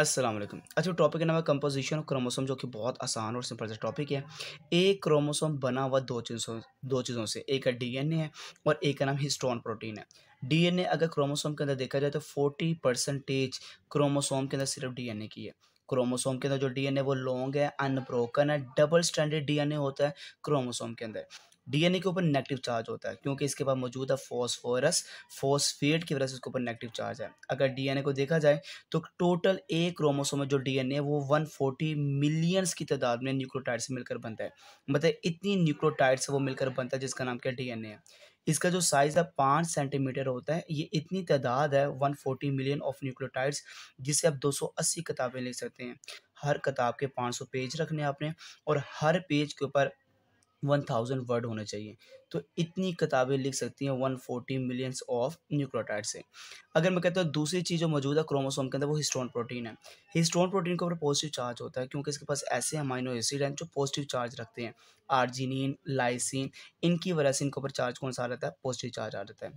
अस्सलाम वालेकुम अच्छा टॉपिक का नाम है कंपोजिशन ऑफ क्रोमोसोम जो कि बहुत आसान और सिंपल सा टॉपिक है एक क्रोमोसोम बना हुआ दो चीज़ों दो चीज़ों से एक है डीएनए है और एक का नाम हिस्टोन प्रोटीन है डीएनए अगर क्रोमोसोम के अंदर देखा जाए तो फोर्टी परसेंटेज क्रोमोसोम के अंदर सिर्फ डीएनए की है क्रोमोसोम के अंदर जो डीएनए वो लॉन्ग है अनब्रोकन है डबल स्टैंडर्ड डीएनए होता है क्रोमोसोम के अंदर डीएनए के ऊपर नेगेटिव चार्ज होता है क्योंकि इसके पास मौजूद है फॉस्फोरस फॉस्फेट की वजह से उसके ऊपर नेगेटिव चार्ज है अगर डीएनए को देखा जाए तो टोटल एक क्रोमोसोम में जो डीएनए है वो 140 मिलियंस की तादाद में न्यूक्लियोटाइड से मिलकर बनता है मतलब इतनी न्यूक्लियोटाइड से वो मिलकर बनता है जिसका नाम क्या डीएनए है इसका जो साइज़ है पाँच सेंटीमीटर होता है ये इतनी तादाद है 140 मिलियन ऑफ न्यूक्लियोटाइड्स जिसे आप अस्सी किताबें लिख सकते हैं हर किताब के 500 पेज रखने आपने और हर पेज के ऊपर वन थाउजेंड वर्ड होने चाहिए तो इतनी किताबें लिख सकती हैं one forty millions of nucleotide से अगर मैं कहता हूँ दूसरी चीज़ जो मौजूदा क्रोमोसोम के अंदर वो हिस्टोन प्रोटीन है हिस्टोन प्रोटीन के ऊपर पॉजिटिव चार्ज होता है क्योंकि इसके पास ऐसे अमाइनो एसिड हैं जो पॉजिटिव चार्ज रखते हैं आर्जिनिन लाइसिन इनकी वजह से इनके ऊपर चार्ज कौन सा आ रहता है पॉजिटिव चार्ज आ रहता है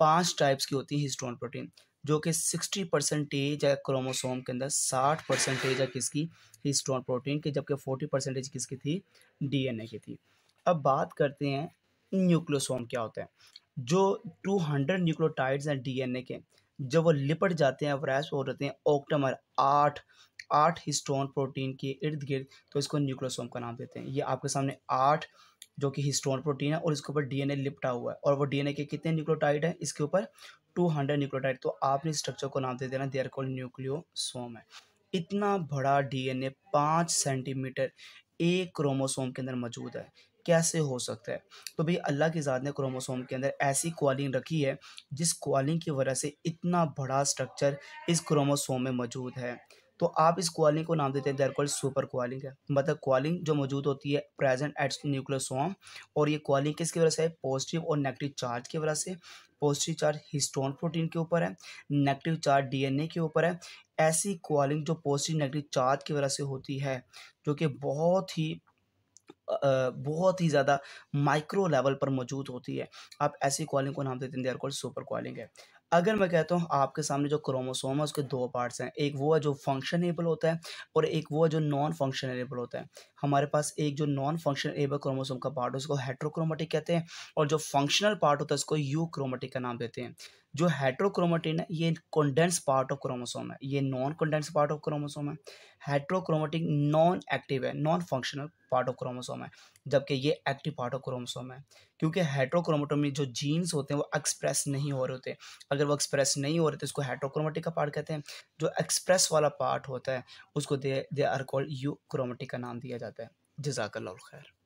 पाँच टाइप्स की होती है हिस्टोन प्रोटीन जो कि सिक्सटी परसेंटेज है क्रोमोसोम के अंदर साठ परसेंटेज है किसकी हिस्टोन प्रोटीन की जबकि फोर्टी परसेंटेज किसकी थी डीएनए की थी अब बात करते हैं न्यूक्लियोसोम क्या होते हैं जो 200 न्यूक्लोटाइड्स हैं डीएनए के जब वो लिपट जाते हैं वैस हो जाते हैं ऑक्टमर आठ आठ हिस्टोन प्रोटीन के इर्द गिर्द तो इसको न्यूक्लियोसोम का नाम देते हैं ये आपके सामने आठ जो कि हिस्टोन प्रोटीन है और इसके ऊपर डीएनए लिपटा हुआ है और वो डीएनए के कितने न्यूक्लियोटाइड हैं इसके ऊपर 200 न्यूक्लोटाइड तो आपने स्ट्रक्चर को नाम दे देना देयर कॉल न्यूक्लियोसोम है इतना बड़ा डीएनए पाँच सेंटीमीटर एक क्रोमोसोम के अंदर मौजूद है कैसे हो सकता है तो भाई अल्लाह की ज़ात ने क्रोमोसोम के अंदर ऐसी क्वालिंग रखी है जिस क्वालिंग की वजह से इतना बड़ा स्ट्रक्चर इस क्रोमोसोम में मौजूद है तो आप इस क्वालिंग को नाम देते हैं देरकॉल सुपर क्वालिंग है मतलब क्वालिंग जो मौजूद होती है प्रेजेंट एट न्यूक्लियोसोम और ये क्वालिंग किसकी वजह से पॉजिटिव और नेगेटिव चार्ज की वजह से पॉजिटिव चार्ज हिस्टोन प्रोटीन के ऊपर है नेगेटिव चार्ज डीएनए के ऊपर है ऐसी कॉलिंग जो पॉजिटिव नेगेटिव चार्ज की वजह से होती है जो कि बहुत ही बहुत ही ज़्यादा माइक्रो लेवल पर मौजूद होती है आप ऐसी कॉलिंग को नाम देते हैं देर कॉल्ड सुपर कॉलिंग है अगर मैं कहता हूँ आपके सामने जो क्रोमोसोम है उसके दो पार्ट्स हैं एक वो है जो फंक्शनेबल होता है और एक वो है जो नॉन फंक्शनेबल होता है हमारे पास एक जो नॉन फंक्शनेबल क्रोमोसोम का पार्ट है उसको हेट्रोक्रोमेटिक कहते हैं और जो फंक्शनल पार्ट होता है उसको यूक्रोमेटिक का नाम देते हैं जो हेट्रोक्रोमाटिन है ये कंडेंस पार्ट ऑफ क्रोमोसोम है ये non condense part of chromosome है हेट्रोक्रोमेटिक नॉन एक्टिव है non functional part of chromosome है जबकि ये एक्टिव पार्ट ऑफ क्रोमोसोम है क्योंकि हेट्रोक्रोमेटोम में जो जीन्स होते हैं वो एक्सप्रेस नहीं हो रहे होते अगर वो एक्सप्रेस नहीं हो रहे तो उसको हेट्रोक्रोमेटिक का पार्ट कहते हैं जो एक्सप्रेस वाला पार्ट होता है उसको they they are called euchromatic का नाम दिया जाता है जजाक खैर